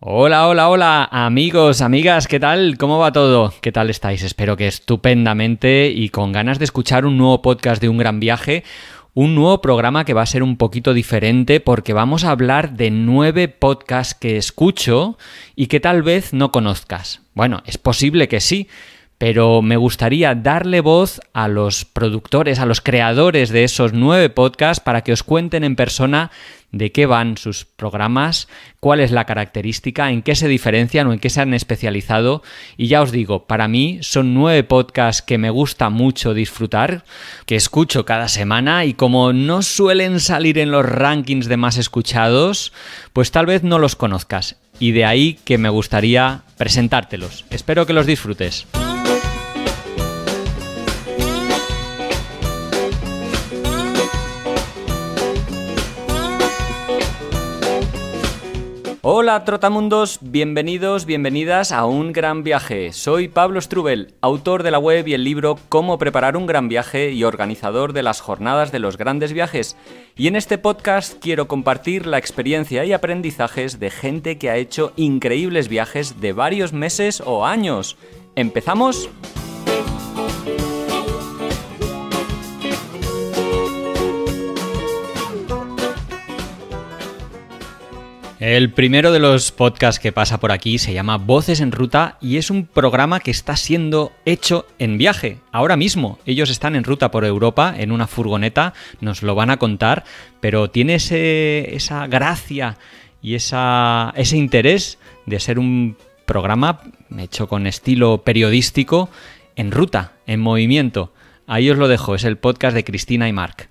Hola, hola, hola, amigos, amigas, ¿qué tal? ¿Cómo va todo? ¿Qué tal estáis? Espero que estupendamente y con ganas de escuchar un nuevo podcast de un gran viaje. Un nuevo programa que va a ser un poquito diferente porque vamos a hablar de nueve podcasts que escucho y que tal vez no conozcas. Bueno, es posible que sí, pero me gustaría darle voz a los productores, a los creadores de esos nueve podcasts para que os cuenten en persona de qué van sus programas, cuál es la característica, en qué se diferencian o en qué se han especializado. Y ya os digo, para mí son nueve podcasts que me gusta mucho disfrutar, que escucho cada semana y como no suelen salir en los rankings de más escuchados, pues tal vez no los conozcas. Y de ahí que me gustaría presentártelos. Espero que los disfrutes. Hola trotamundos, bienvenidos, bienvenidas a un gran viaje. Soy Pablo Strubel, autor de la web y el libro Cómo preparar un gran viaje y organizador de las jornadas de los grandes viajes. Y en este podcast quiero compartir la experiencia y aprendizajes de gente que ha hecho increíbles viajes de varios meses o años. ¿Empezamos? El primero de los podcasts que pasa por aquí se llama Voces en Ruta y es un programa que está siendo hecho en viaje, ahora mismo. Ellos están en ruta por Europa en una furgoneta, nos lo van a contar, pero tiene esa gracia y ese interés de ser un programa hecho con estilo periodístico en ruta, en movimiento. Ahí os lo dejo, es el podcast de Cristina y Marc.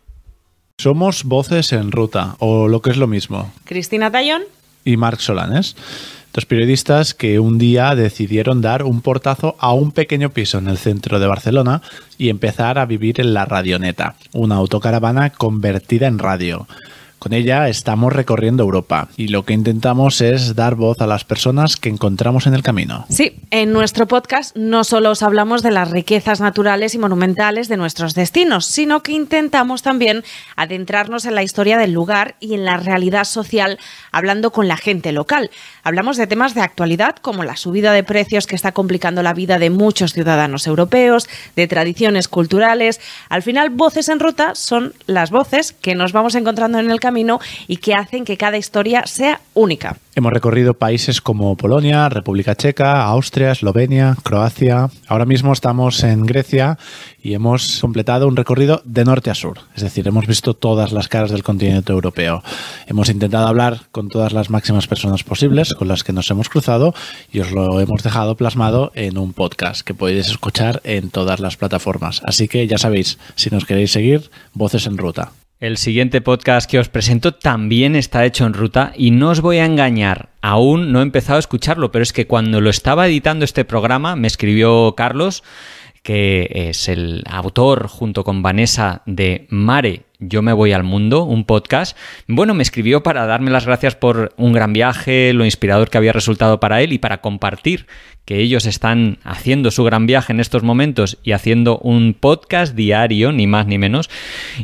Somos Voces en Ruta, o lo que es lo mismo. Cristina Tallón y Marc Solanes. Dos periodistas que un día decidieron dar un portazo a un pequeño piso en el centro de Barcelona y empezar a vivir en la Radioneta, una autocaravana convertida en radio. Con ella estamos recorriendo Europa y lo que intentamos es dar voz a las personas que encontramos en el camino. Sí, en nuestro podcast no solo os hablamos de las riquezas naturales y monumentales de nuestros destinos, sino que intentamos también adentrarnos en la historia del lugar y en la realidad social hablando con la gente local. Hablamos de temas de actualidad como la subida de precios que está complicando la vida de muchos ciudadanos europeos, de tradiciones culturales. Al final, voces en ruta son las voces que nos vamos encontrando en el camino y que hacen que cada historia sea única. Hemos recorrido países como Polonia, República Checa, Austria, Eslovenia, Croacia. Ahora mismo estamos en Grecia y hemos completado un recorrido de norte a sur. Es decir, hemos visto todas las caras del continente europeo. Hemos intentado hablar con todas las máximas personas posibles con las que nos hemos cruzado y os lo hemos dejado plasmado en un podcast que podéis escuchar en todas las plataformas. Así que ya sabéis, si nos queréis seguir, Voces en Ruta. El siguiente podcast que os presento también está hecho en ruta y no os voy a engañar, aún no he empezado a escucharlo, pero es que cuando lo estaba editando este programa me escribió Carlos, que es el autor junto con Vanessa de Mare yo me voy al mundo, un podcast. Bueno, me escribió para darme las gracias por un gran viaje, lo inspirador que había resultado para él y para compartir que ellos están haciendo su gran viaje en estos momentos y haciendo un podcast diario, ni más ni menos.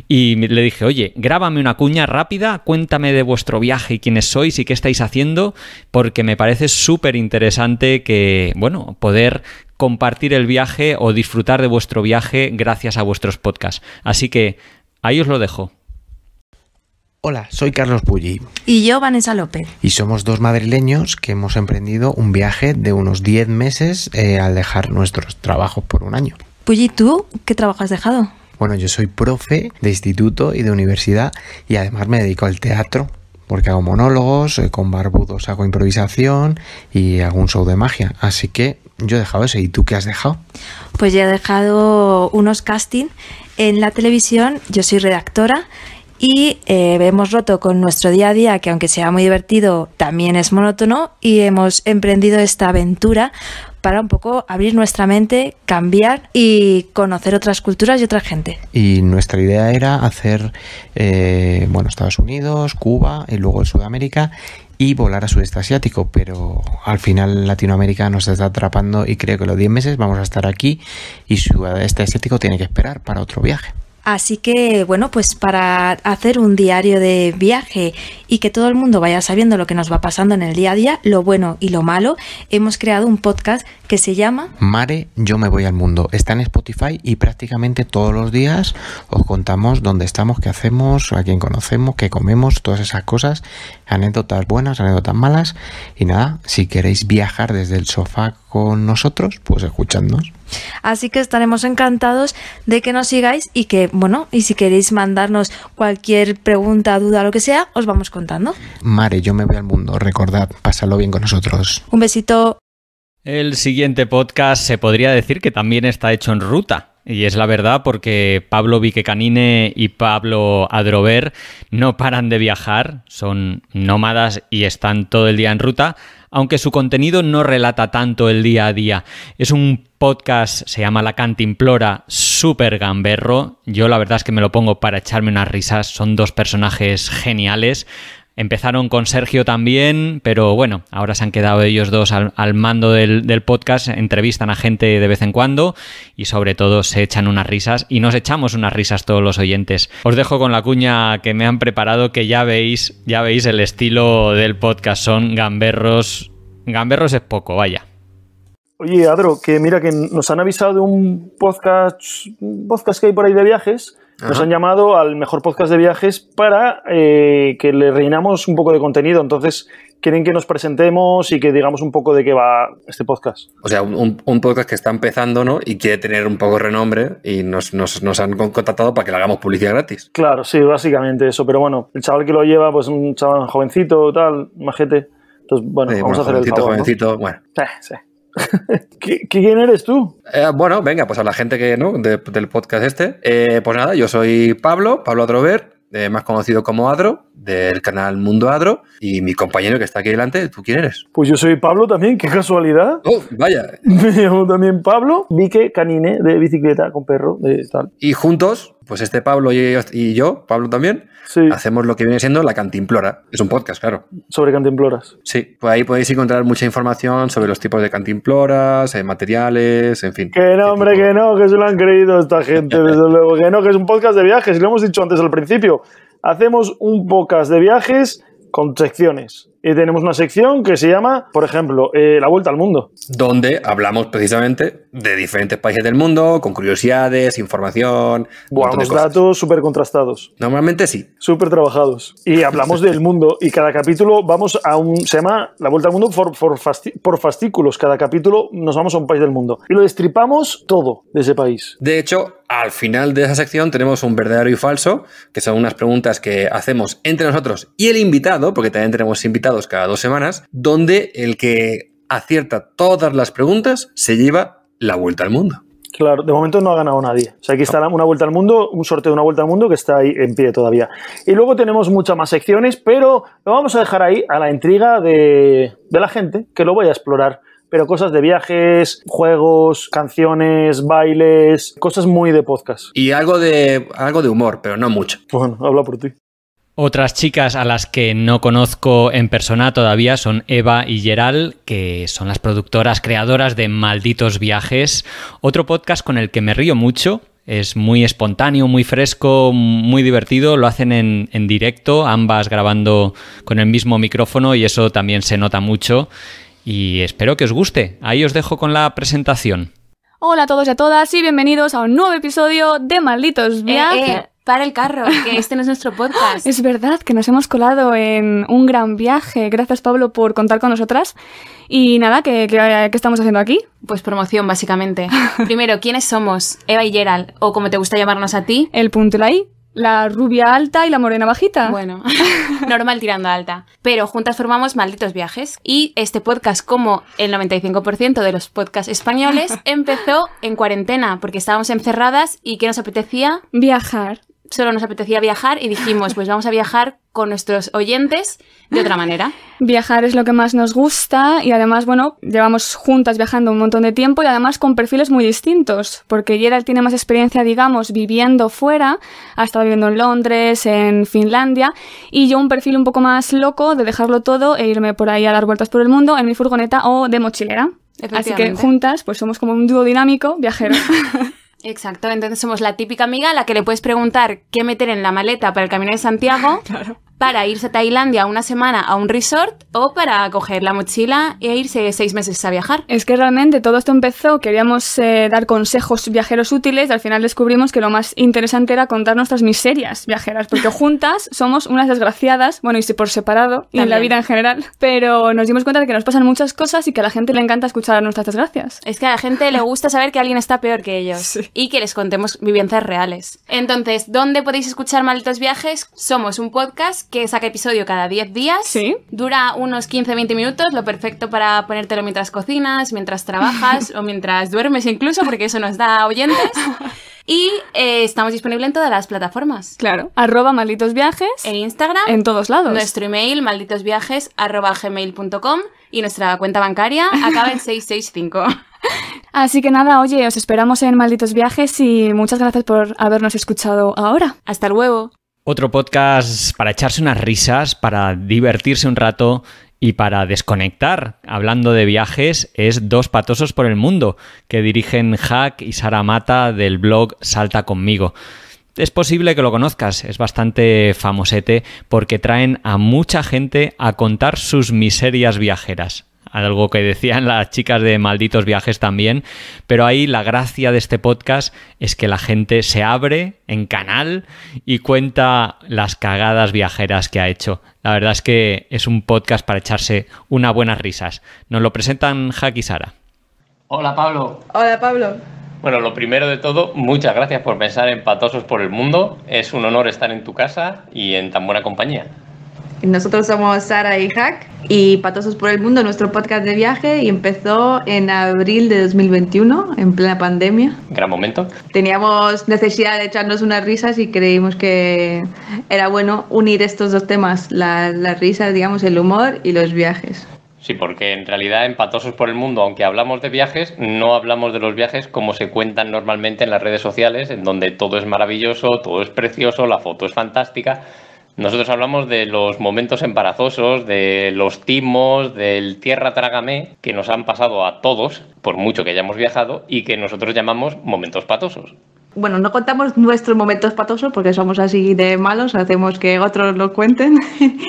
Y le dije, oye, grábame una cuña rápida, cuéntame de vuestro viaje y quiénes sois y qué estáis haciendo, porque me parece súper interesante que, bueno, poder compartir el viaje o disfrutar de vuestro viaje gracias a vuestros podcasts. Así que Ahí os lo dejo. Hola, soy Carlos Pulli. Y yo, Vanessa López. Y somos dos madrileños que hemos emprendido un viaje de unos 10 meses eh, al dejar nuestros trabajos por un año. Pulli, ¿tú qué trabajo has dejado? Bueno, yo soy profe de instituto y de universidad y además me dedico al teatro porque hago monólogos, eh, con barbudos hago improvisación y un show de magia. Así que yo he dejado ese. ¿Y tú qué has dejado? Pues yo he dejado unos castings en la televisión. Yo soy redactora y eh, hemos roto con nuestro día a día, que aunque sea muy divertido, también es monótono, y hemos emprendido esta aventura para un poco abrir nuestra mente, cambiar y conocer otras culturas y otra gente. Y nuestra idea era hacer, eh, bueno, Estados Unidos, Cuba y luego Sudamérica y volar a sudeste asiático, pero al final Latinoamérica nos está atrapando y creo que los 10 meses vamos a estar aquí y sudeste asiático tiene que esperar para otro viaje. Así que, bueno, pues para hacer un diario de viaje y que todo el mundo vaya sabiendo lo que nos va pasando en el día a día, lo bueno y lo malo, hemos creado un podcast que se llama Mare, yo me voy al mundo. Está en Spotify y prácticamente todos los días os contamos dónde estamos, qué hacemos, a quién conocemos, qué comemos, todas esas cosas, anécdotas buenas, anécdotas malas. Y nada, si queréis viajar desde el sofá con nosotros, pues escuchadnos. Así que estaremos encantados de que nos sigáis y que, bueno, y si queréis mandarnos cualquier pregunta, duda, lo que sea, os vamos contando. Mare, yo me voy al mundo. Recordad, pásalo bien con nosotros. Un besito. El siguiente podcast se podría decir que también está hecho en ruta. Y es la verdad porque Pablo Viquecanine y Pablo Adrover no paran de viajar, son nómadas y están todo el día en ruta aunque su contenido no relata tanto el día a día. Es un podcast, se llama La Cantimplora, súper gamberro. Yo la verdad es que me lo pongo para echarme unas risas, son dos personajes geniales. Empezaron con Sergio también, pero bueno, ahora se han quedado ellos dos al, mando del, podcast, entrevistan a gente de vez en cuando y sobre todo se echan unas risas y nos echamos unas risas todos los oyentes. Os dejo con la cuña que me han preparado, que ya veis, ya veis el estilo del podcast, son gamberros. Gamberros es poco, vaya. Oye, Adro, que mira que nos han avisado de un podcast, un podcast que hay por ahí de viajes nos han llamado al mejor podcast de viajes para eh, que le reinamos un poco de contenido. Entonces, quieren que nos presentemos y que digamos un poco de qué va este podcast. O sea, un, podcast que está empezando, ¿no? Y quiere tener un poco de renombre y nos, nos, han contactado para que le hagamos publicidad gratis. Claro, sí, básicamente eso. Pero bueno, el chaval que lo lleva, pues un chaval jovencito, tal, majete. Entonces, bueno, vamos a hacer el favor, jovencito, bueno. Sí, sí. ¿Quién eres tú? Eh, bueno, venga, pues a la gente que no, del podcast este. Eh, pues nada, yo soy Pablo, Pablo Adrover, eh, más conocido como Adro, del canal Mundo Adro, y mi compañero que está aquí delante, ¿tú quién eres? Pues yo soy Pablo también, qué casualidad. ¡Oh, vaya! Me llamo también Pablo, Vique Canine, de bicicleta con perro, de tal. Y juntos pues este Pablo y, yo, Pablo también, hacemos lo que viene siendo La Cantimplora. Es un podcast, claro. Sobre cantimploras. Sí, pues ahí podéis encontrar mucha información sobre los tipos de cantimploras, eh, materiales, en fin. Que no, hombre, que no, que se lo han creído esta gente, desde luego. Que no, que es un podcast de viajes, y lo hemos dicho antes al principio. Hacemos un podcast de viajes con secciones. Y tenemos una sección que se llama, por ejemplo, eh, La Vuelta al Mundo. Donde hablamos precisamente de diferentes países del mundo, con curiosidades, información. Buenos datos súper contrastados. Normalmente sí. Súper trabajados. Y hablamos del mundo. Y cada capítulo vamos a un. Se llama La Vuelta al Mundo por, por, fascículos. Cada capítulo nos vamos a un país del mundo. Y lo destripamos todo de ese país. De hecho, al final de esa sección tenemos un verdadero y falso, que son unas preguntas que hacemos entre nosotros y el invitado, porque también tenemos invitados cada dos semanas, donde el que acierta todas las preguntas se lleva la vuelta al mundo. Claro, de momento no ha ganado nadie. O sea, aquí está una vuelta al mundo, un sorteo de una vuelta al mundo que está ahí en pie todavía. Y luego tenemos muchas más secciones, pero lo vamos a dejar ahí a la intriga de, de la gente, que lo voy a explorar. Pero cosas de viajes, juegos, canciones, bailes, cosas muy de podcast. Y algo de, algo de humor, pero no mucho. Pues bueno, habla por ti. Otras chicas a las que no conozco en persona todavía son Eva y Geral, que son las productoras creadoras de Malditos Viajes, otro podcast con el que me río mucho. Es muy espontáneo, muy fresco, muy divertido. Lo hacen en, directo, ambas grabando con el mismo micrófono y eso también se nota mucho. Y espero que os guste. Ahí os dejo con la presentación. Hola a todos y a todas y bienvenidos a un nuevo episodio de Malditos eh, eh, Viajes. Para el carro, que este no es nuestro podcast. Es verdad que nos hemos colado en un gran viaje. Gracias, Pablo, por contar con nosotras. Y nada, ¿qué, estamos haciendo aquí? Pues promoción, básicamente. Primero, ¿quiénes somos? Eva y Gerald, o como te gusta llamarnos a ti. El punto la La rubia alta y la morena bajita. Bueno, normal tirando alta. Pero juntas formamos Malditos Viajes. Y este podcast, como el 95% de los podcasts españoles, empezó en cuarentena, porque estábamos encerradas y ¿qué nos apetecía? Viajar solo nos apetecía viajar y dijimos, pues vamos a viajar con nuestros oyentes de otra manera. Viajar es lo que más nos gusta y además, bueno, llevamos juntas viajando un montón de tiempo y además con perfiles muy distintos, porque Gerald tiene más experiencia, digamos, viviendo fuera, ha estado viviendo en Londres, en Finlandia, y yo un perfil un poco más loco de dejarlo todo e irme por ahí a dar vueltas por el mundo en mi furgoneta o de mochilera. Así que juntas, pues somos como un dúo dinámico viajero. Exacto, entonces somos la típica amiga a la que le puedes preguntar qué meter en la maleta para el camino de Santiago claro para irse a Tailandia una semana a un resort o para coger la mochila e irse seis meses a viajar. Es que realmente todo esto empezó, queríamos eh, dar consejos viajeros útiles y al final descubrimos que lo más interesante era contar nuestras miserias viajeras, porque juntas somos unas desgraciadas, bueno, y si por separado, y en la vida en general, pero nos dimos cuenta de que nos pasan muchas cosas y que a la gente le encanta escuchar nuestras desgracias. Es que a la gente le gusta saber que alguien está peor que ellos y que les contemos vivencias reales. Entonces, ¿dónde podéis escuchar Malditos Viajes? Somos un podcast que saca episodio cada 10 días. Sí. Dura unos 15-20 minutos, lo perfecto para ponértelo mientras cocinas, mientras trabajas o mientras duermes incluso, porque eso nos da oyentes. Y eh, estamos disponibles en todas las plataformas. Claro. Arroba malditos viajes. En Instagram. En todos lados. Nuestro email, malditosviajes, gmail.com. Y nuestra cuenta bancaria acaba en 665. Así que nada, oye, os esperamos en Malditos Viajes y muchas gracias por habernos escuchado ahora. Hasta luego. Otro podcast para echarse unas risas, para divertirse un rato y para desconectar, hablando de viajes, es Dos Patosos por el Mundo, que dirigen Hack y Sara Mata del blog Salta conmigo. Es posible que lo conozcas, es bastante famosete porque traen a mucha gente a contar sus miserias viajeras algo que decían las chicas de Malditos Viajes también, pero ahí la gracia de este podcast es que la gente se abre en canal y cuenta las cagadas viajeras que ha hecho. La verdad es que es un podcast para echarse unas buenas risas. Nos lo presentan Jack y Sara. Hola Pablo. Hola Pablo. Bueno, lo primero de todo, muchas gracias por pensar en Patosos por el Mundo. Es un honor estar en tu casa y en tan buena compañía. Nosotros somos Sara y Hack y Patosos por el Mundo, nuestro podcast de viaje, y empezó en abril de 2021, en plena pandemia. Gran momento. Teníamos necesidad de echarnos unas risas y creímos que era bueno unir estos dos temas, las la risas, digamos, el humor y los viajes. Sí, porque en realidad en Patosos por el Mundo, aunque hablamos de viajes, no hablamos de los viajes como se cuentan normalmente en las redes sociales, en donde todo es maravilloso, todo es precioso, la foto es fantástica nosotros hablamos de los momentos embarazosos, de los timos, del tierra trágame, que nos han pasado a todos, por mucho que hayamos viajado, y que nosotros llamamos momentos patosos bueno, no contamos nuestros momentos patosos porque somos así de malos, hacemos que otros lo cuenten.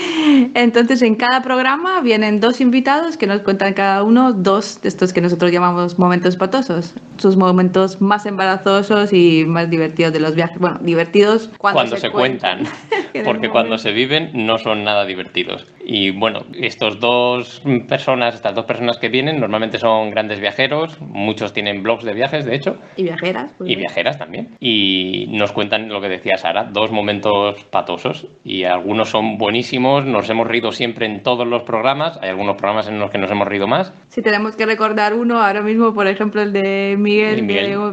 Entonces, en cada programa vienen dos invitados que nos cuentan cada uno dos de estos que nosotros llamamos momentos patosos, sus momentos más embarazosos y más divertidos de los viajes. Bueno, divertidos cuando, se, cuentan, porque cuando se viven no son nada divertidos. Y bueno, estos dos personas, estas dos personas que vienen, normalmente son grandes viajeros, muchos tienen blogs de viajes, de hecho. Y viajeras. Pues y viajeras también y nos cuentan lo que decía Sara, dos momentos patosos. Y algunos son buenísimos, nos hemos reído siempre en todos los programas. Hay algunos programas en los que nos hemos reído más. Si tenemos que recordar uno, ahora mismo, por ejemplo, el de Miguel, Diario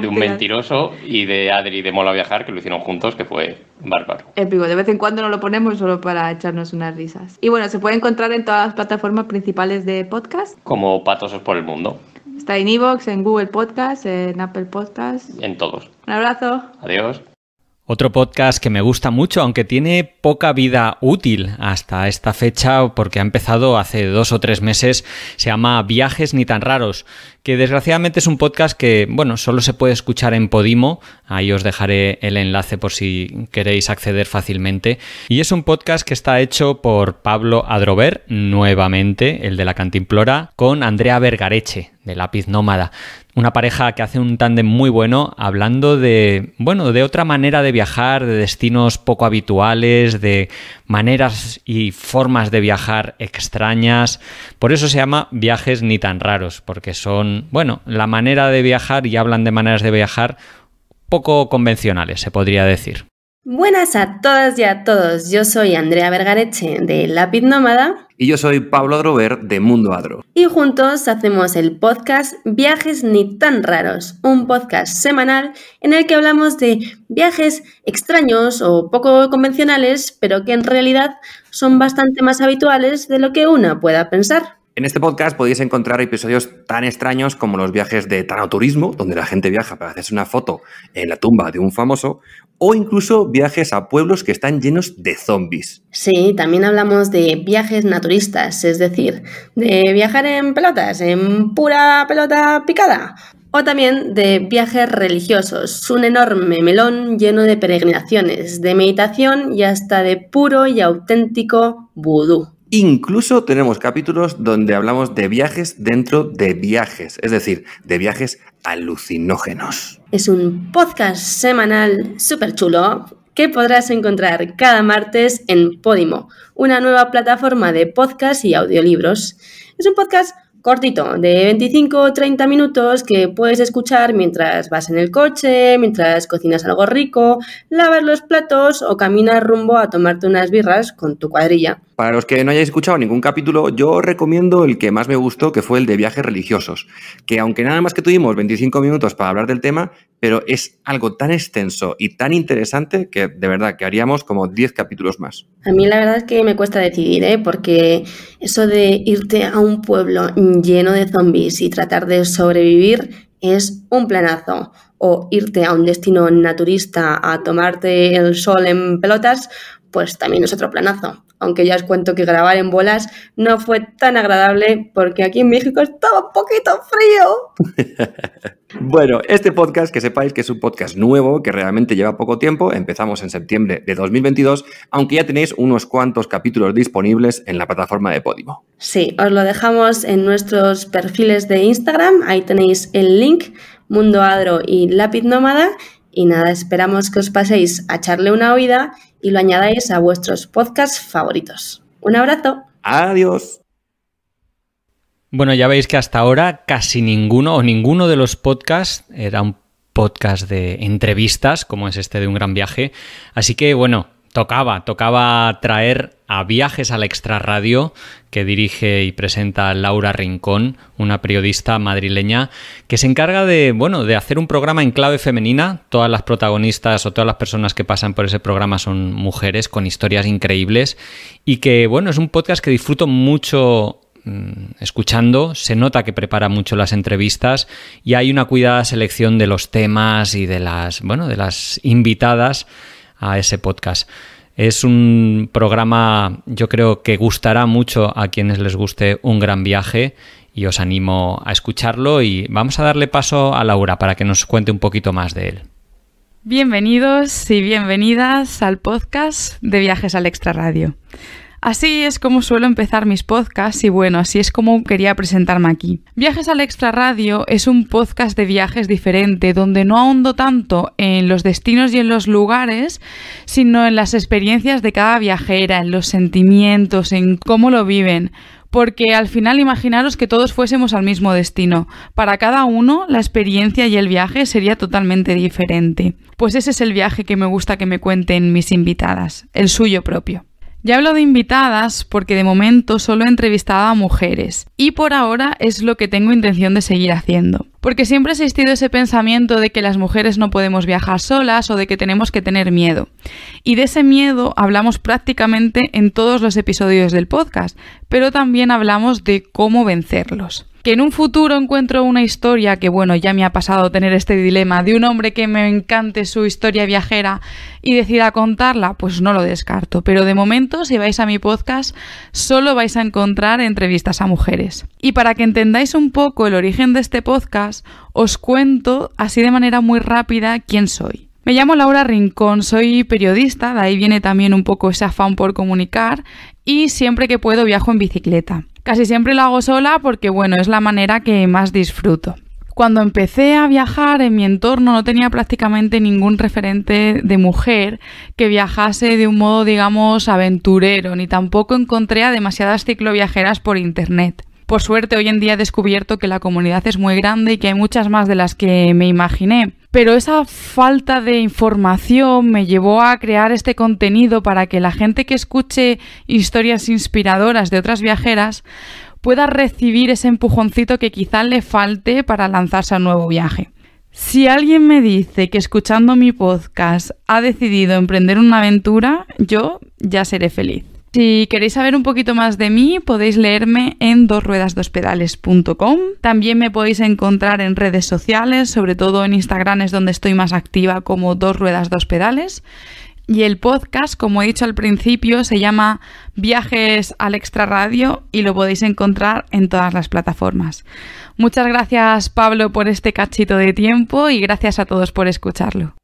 de un Mentiroso y de Adri de Mola Viajar, que lo hicieron juntos, que fue bárbaro. Épico, de vez en cuando no lo ponemos solo para echarnos unas risas. Y bueno, se puede encontrar en todas las plataformas principales de podcast. Como Patosos por el Mundo. Está en iBox, en Google Podcast, en Apple Podcast. En todos. Un abrazo. Adiós. Otro podcast que me gusta mucho, aunque tiene poca vida útil hasta esta fecha, porque ha empezado hace dos o tres meses, se llama Viajes ni tan raros, que desgraciadamente es un podcast que, bueno, solo se puede escuchar en Podimo, ahí os dejaré el enlace por si queréis acceder fácilmente, y es un podcast que está hecho por Pablo Adrover, nuevamente, el de la Cantimplora, con Andrea Vergareche, de Lápiz Nómada. Una pareja que hace un tándem muy bueno hablando de, bueno, de otra manera de viajar, de destinos poco habituales, de maneras y formas de viajar extrañas. Por eso se llama viajes ni tan raros, porque son, bueno, la manera de viajar y hablan de maneras de viajar poco convencionales, se podría decir. Buenas a todas y a todos. Yo soy Andrea Vergareche de Lápiz Nómada. Y yo soy Pablo Adrover de Mundo Adro. Y juntos hacemos el podcast Viajes ni tan raros, un podcast semanal en el que hablamos de viajes extraños o poco convencionales, pero que en realidad son bastante más habituales de lo que una pueda pensar. En este podcast podéis encontrar episodios tan extraños como los viajes de tanoturismo, donde la gente viaja para hacerse una foto en la tumba de un famoso, o incluso viajes a pueblos que están llenos de zombies. Sí, también hablamos de viajes naturistas, es decir, de viajar en pelotas, en pura pelota picada. O también de viajes religiosos, un enorme melón lleno de peregrinaciones, de meditación y hasta de puro y auténtico vudú. Incluso tenemos capítulos donde hablamos de viajes dentro de viajes, es decir, de viajes alucinógenos. Es un podcast semanal súper chulo que podrás encontrar cada martes en Podimo, una nueva plataforma de podcast y audiolibros. Es un podcast cortito, de 25 o 30 minutos que puedes escuchar mientras vas en el coche, mientras cocinas algo rico, lavas los platos o caminas rumbo a tomarte unas birras con tu cuadrilla. Para los que no hayáis escuchado ningún capítulo, yo recomiendo el que más me gustó, que fue el de viajes religiosos, que aunque nada más que tuvimos 25 minutos para hablar del tema, pero es algo tan extenso y tan interesante que de verdad que haríamos como 10 capítulos más. A mí la verdad es que me cuesta decidir, ¿eh? porque eso de irte a un pueblo lleno de zombies y tratar de sobrevivir es un planazo. O irte a un destino naturista a tomarte el sol en pelotas, pues también es otro planazo aunque ya os cuento que grabar en bolas no fue tan agradable porque aquí en México estaba un poquito frío. bueno, este podcast, que sepáis que es un podcast nuevo, que realmente lleva poco tiempo, empezamos en septiembre de 2022, aunque ya tenéis unos cuantos capítulos disponibles en la plataforma de Podimo. Sí, os lo dejamos en nuestros perfiles de Instagram, ahí tenéis el link, Mundo Adro y Lápiz Nómada y nada, esperamos que os paséis a echarle una oída y lo añadáis a vuestros podcasts favoritos. Un abrazo. Adiós. Bueno, ya veis que hasta ahora casi ninguno o ninguno de los podcasts era un podcast de entrevistas, como es este de un gran viaje. Así que bueno, tocaba, tocaba traer a Viajes al Extrarradio, que dirige y presenta Laura Rincón, una periodista madrileña que se encarga de, bueno, de hacer un programa en clave femenina. Todas las protagonistas o todas las personas que pasan por ese programa son mujeres con historias increíbles y que, bueno, es un podcast que disfruto mucho mm, escuchando, se nota que prepara mucho las entrevistas y hay una cuidada selección de los temas y de las, bueno, de las invitadas a ese podcast. Es un programa, yo creo que gustará mucho a quienes les guste un gran viaje y os animo a escucharlo y vamos a darle paso a Laura para que nos cuente un poquito más de él. Bienvenidos y bienvenidas al podcast de Viajes al Extraradio. Así es como suelo empezar mis podcasts y bueno, así es como quería presentarme aquí. Viajes al Extra Radio es un podcast de viajes diferente donde no ahondo tanto en los destinos y en los lugares, sino en las experiencias de cada viajera, en los sentimientos, en cómo lo viven porque al final imaginaros que todos fuésemos al mismo destino. Para cada uno la experiencia y el viaje sería totalmente diferente. Pues ese es el viaje que me gusta que me cuenten mis invitadas, el suyo propio. Ya hablo de invitadas porque de momento solo he entrevistado a mujeres y por ahora es lo que tengo intención de seguir haciendo. Porque siempre ha existido ese pensamiento de que las mujeres no podemos viajar solas o de que tenemos que tener miedo. Y de ese miedo hablamos prácticamente en todos los episodios del podcast, pero también hablamos de cómo vencerlos que en un futuro encuentro una historia que, bueno, ya me ha pasado tener este dilema de un hombre que me encante su historia viajera y decida contarla, pues no lo descarto. Pero de momento, si vais a mi podcast, solo vais a encontrar entrevistas a mujeres. Y para que entendáis un poco el origen de este podcast, os cuento así de manera muy rápida quién soy. Me llamo Laura Rincón, soy periodista, de ahí viene también un poco ese afán por comunicar y siempre que puedo viajo en bicicleta. Casi siempre lo hago sola porque, bueno, es la manera que más disfruto. Cuando empecé a viajar en mi entorno no tenía prácticamente ningún referente de mujer que viajase de un modo, digamos, aventurero, ni tampoco encontré a demasiadas cicloviajeras por internet. Por suerte, hoy en día he descubierto que la comunidad es muy grande y que hay muchas más de las que me imaginé. Pero esa falta de información me llevó a crear este contenido para que la gente que escuche historias inspiradoras de otras viajeras pueda recibir ese empujoncito que quizá le falte para lanzarse a un nuevo viaje. Si alguien me dice que escuchando mi podcast ha decidido emprender una aventura, yo ya seré feliz. Si queréis saber un poquito más de mí, podéis leerme en dosruedasdospedales.com. También me podéis encontrar en redes sociales, sobre todo en Instagram es donde estoy más activa como Dos Y el podcast, como he dicho al principio, se llama Viajes al Extra Radio y lo podéis encontrar en todas las plataformas. Muchas gracias Pablo por este cachito de tiempo y gracias a todos por escucharlo.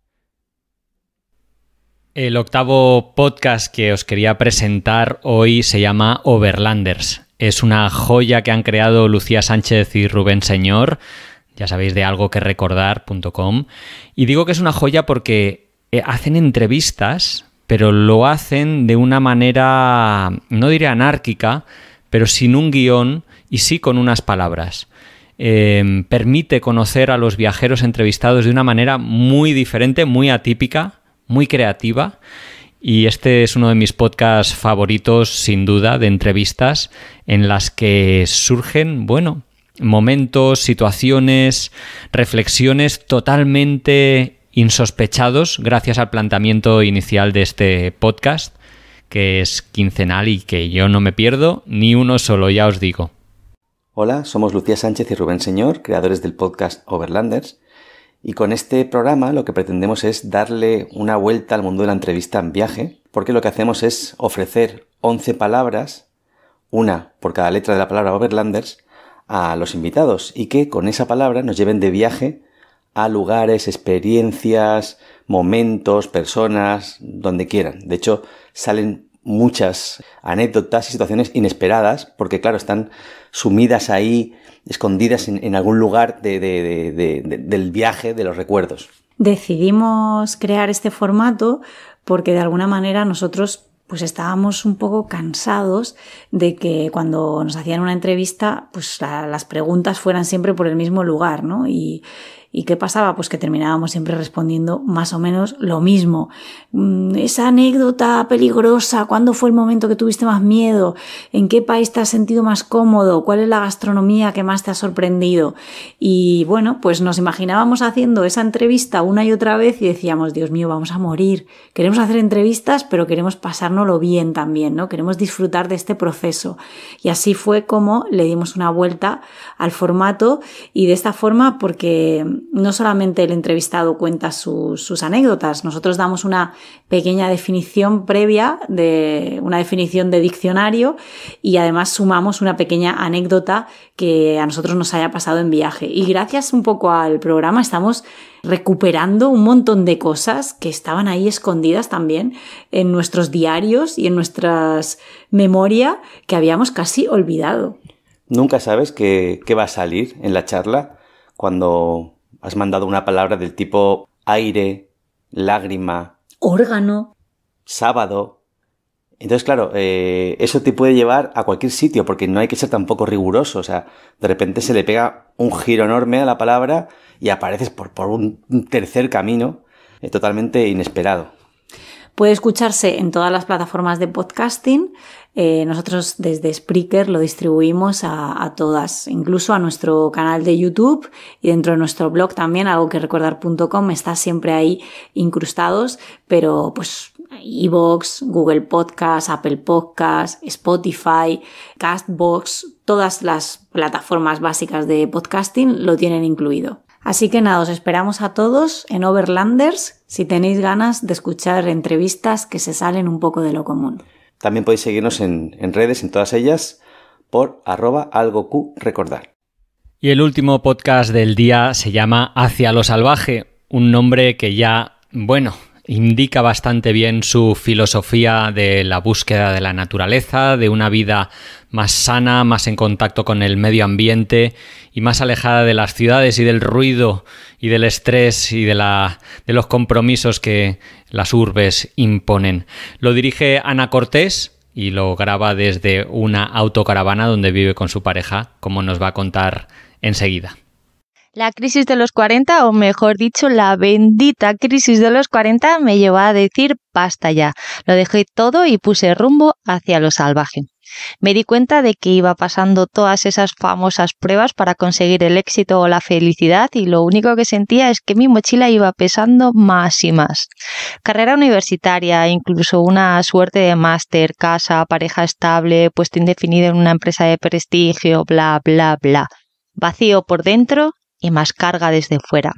El octavo podcast que os quería presentar hoy se llama Overlanders. Es una joya que han creado Lucía Sánchez y Rubén Señor, ya sabéis de algo que recordar.com. Y digo que es una joya porque eh, hacen entrevistas, pero lo hacen de una manera, no diré anárquica, pero sin un guión y sí con unas palabras. Em, permite conocer a los viajeros entrevistados de una manera muy diferente, muy atípica muy creativa y este es uno de mis podcasts favoritos, sin duda, de entrevistas en las que surgen, bueno, momentos, situaciones, reflexiones totalmente insospechados gracias al planteamiento inicial de este podcast, que es quincenal y que yo no me pierdo ni uno solo, ya os digo. Hola, somos Lucía Sánchez y Rubén Señor, creadores del podcast Overlanders y con este programa lo que pretendemos es darle una vuelta al mundo de la entrevista en viaje, porque lo que hacemos es ofrecer 11 palabras, una por cada letra de la palabra Overlanders, a los invitados y que con esa palabra nos lleven de viaje a lugares, experiencias, momentos, personas, donde quieran. De hecho, salen muchas anécdotas y situaciones inesperadas, porque claro, están sumidas ahí, escondidas en, algún lugar del viaje, de los recuerdos. Decidimos crear este formato porque de alguna manera nosotros pues estábamos un poco cansados de que cuando nos hacían una entrevista, pues las preguntas fueran siempre por el mismo lugar, ¿no? Y, ¿Y qué pasaba? Pues que terminábamos siempre respondiendo más o menos lo mismo. Mm, esa anécdota peligrosa, ¿cuándo fue el momento que tuviste más miedo? ¿En qué país te has sentido más cómodo? ¿Cuál es la gastronomía que más te ha sorprendido? Y bueno, pues nos imaginábamos haciendo esa entrevista una y otra vez y decíamos, Dios mío, vamos a morir. Queremos hacer entrevistas, pero queremos pasárnoslo bien también, ¿no? Queremos disfrutar de este proceso. Y así fue como le dimos una vuelta al formato y de esta forma porque no solamente el entrevistado cuenta sus anécdotas, nosotros damos una pequeña definición previa, de, una definición de diccionario y además sumamos una pequeña anécdota que a nosotros nos haya pasado en viaje. Y gracias un poco al programa estamos recuperando un montón de cosas que estaban ahí escondidas también en nuestros diarios y en nuestras memoria que habíamos casi olvidado. Nunca sabes qué va a salir en la charla cuando has mandado una palabra del tipo aire, lágrima. órgano. sábado. Entonces, claro, eh, eso te puede llevar a cualquier sitio, porque no hay que ser tampoco riguroso. O sea, de repente se le pega un giro enorme a la palabra y apareces por, por un tercer camino eh, totalmente inesperado. Puede escucharse en todas las plataformas de podcasting, eh, nosotros desde Spreaker lo distribuimos a, todas, incluso a nuestro canal de YouTube y dentro de nuestro blog también, algo que recordar.com está siempre ahí incrustados, pero pues Evox, Google Podcast, Apple Podcast, Spotify, Castbox, todas las plataformas básicas de podcasting lo tienen incluido. Así que nada, os esperamos a todos en Overlanders si tenéis ganas de escuchar entrevistas que se salen un poco de lo común. También podéis seguirnos en, redes, en todas ellas, por arroba algo Q recordar. Y el último podcast del día se llama Hacia lo salvaje, un nombre que ya, bueno, indica bastante bien su filosofía de la búsqueda de la naturaleza, de una vida más sana, más en contacto con el medio ambiente y más alejada de las ciudades y del ruido y del estrés y de, los compromisos que las urbes imponen. Lo dirige Ana Cortés, y lo graba desde una autocaravana donde vive con su pareja, como nos va a contar enseguida. La crisis de los 40, o mejor dicho, la bendita crisis de los 40, me llevó a decir basta ya. Lo dejé todo y puse rumbo hacia lo salvaje. Me di cuenta de que iba pasando todas esas famosas pruebas para conseguir el éxito o la felicidad y lo único que sentía es que mi mochila iba pesando más y más. Carrera universitaria, incluso una suerte de máster, casa, pareja estable, puesto indefinido en una empresa de prestigio, bla, bla, bla. Vacío por dentro y más carga desde fuera.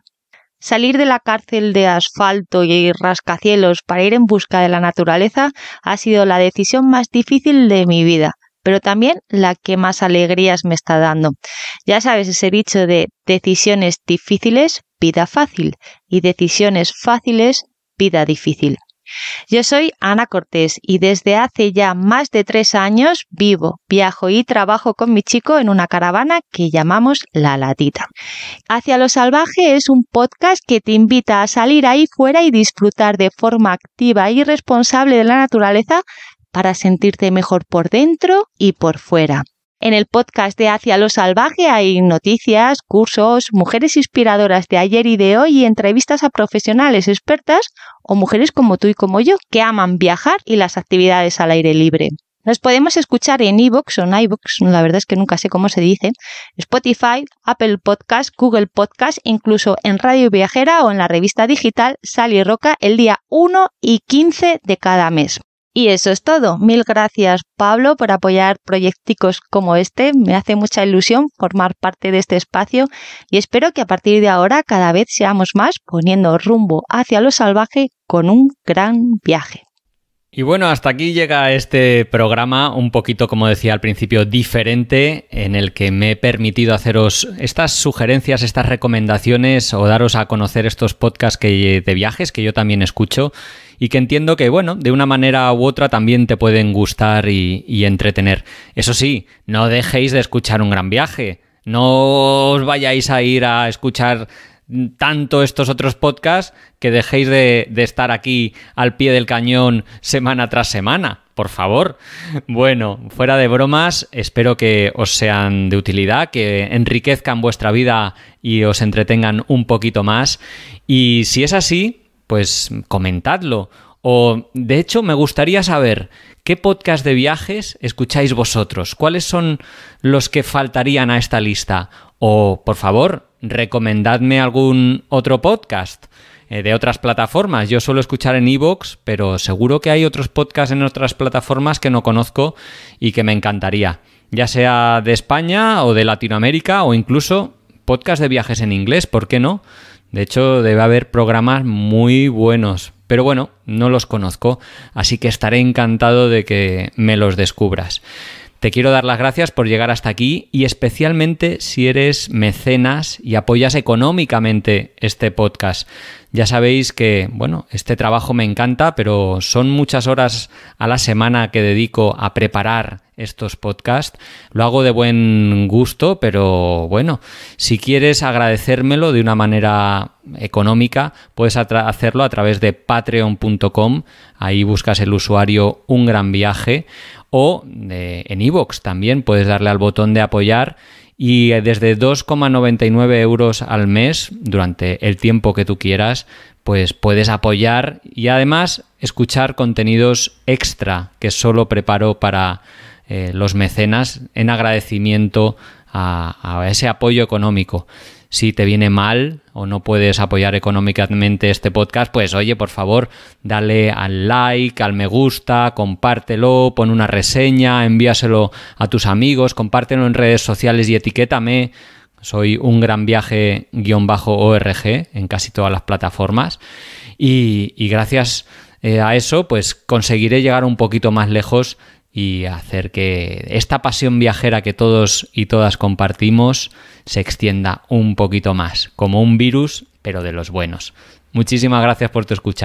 Salir de la cárcel de asfalto y rascacielos para ir en busca de la naturaleza ha sido la decisión más difícil de mi vida, pero también la que más alegrías me está dando. Ya sabes ese dicho de decisiones difíciles, vida fácil, y decisiones fáciles, vida difícil. Yo soy Ana Cortés y desde hace ya más de tres años vivo, viajo y trabajo con mi chico en una caravana que llamamos La Latita. Hacia lo Salvaje es un podcast que te invita a salir ahí fuera y disfrutar de forma activa y responsable de la naturaleza para sentirte mejor por dentro y por fuera. En el podcast de Hacia lo Salvaje hay noticias, cursos, mujeres inspiradoras de ayer y de hoy y entrevistas a profesionales expertas o mujeres como tú y como yo que aman viajar y las actividades al aire libre. Nos podemos escuchar en iVoox o en iVoox, la verdad es que nunca sé cómo se dice, Spotify, Apple Podcast, Google Podcast, incluso en Radio Viajera o en la revista digital Sal Roca el día 1 y 15 de cada mes. Y eso es todo. Mil gracias, Pablo, por apoyar proyecticos como este. Me hace mucha ilusión formar parte de este espacio y espero que a partir de ahora cada vez seamos más poniendo rumbo hacia lo salvaje con un gran viaje. Y bueno, hasta aquí llega este programa, un poquito, como decía al principio, diferente, en el que me he permitido haceros estas sugerencias, estas recomendaciones o daros a conocer estos podcasts que, de viajes que yo también escucho y que entiendo que, bueno, de una manera u otra también te pueden gustar y, y entretener. Eso sí, no dejéis de escuchar un gran viaje, no os vayáis a ir a escuchar tanto estos otros podcasts que dejéis de, estar aquí al pie del cañón semana tras semana, por favor. Bueno, fuera de bromas, espero que os sean de utilidad, que enriquezcan vuestra vida y os entretengan un poquito más. Y si es así, pues comentadlo. O, de hecho, me gustaría saber qué podcast de viajes escucháis vosotros, cuáles son los que faltarían a esta lista. O, por favor, recomendadme algún otro podcast eh, de otras plataformas. Yo suelo escuchar en iVoox, pero seguro que hay otros podcasts en otras plataformas que no conozco y que me encantaría. Ya sea de España o de Latinoamérica o incluso podcast de viajes en inglés, ¿por qué no? De hecho, debe haber programas muy buenos, pero bueno, no los conozco, así que estaré encantado de que me los descubras. Te quiero dar las gracias por llegar hasta aquí y especialmente si eres mecenas y apoyas económicamente este podcast. Ya sabéis que, bueno, este trabajo me encanta, pero son muchas horas a la semana que dedico a preparar estos podcasts. Lo hago de buen gusto, pero bueno, si quieres agradecérmelo de una manera económica, puedes hacerlo a través de patreon.com. Ahí buscas el usuario Un Gran Viaje o eh, en iVoox también puedes darle al botón de apoyar y eh, desde 2,99 euros al mes durante el tiempo que tú quieras, pues puedes apoyar y además escuchar contenidos extra que solo preparo para eh, los mecenas en agradecimiento a ese apoyo económico si te viene mal o no puedes apoyar económicamente este podcast, pues oye, por favor, dale al like, al me gusta, compártelo, pon una reseña, envíaselo a tus amigos, compártelo en redes sociales y etiquétame. Soy un gran viaje-org en casi todas las plataformas. Y, gracias eh, a eso, pues conseguiré llegar un poquito más lejos y hacer que esta pasión viajera que todos y todas compartimos se extienda un poquito más, como un virus, pero de los buenos. Muchísimas gracias por tu escucha.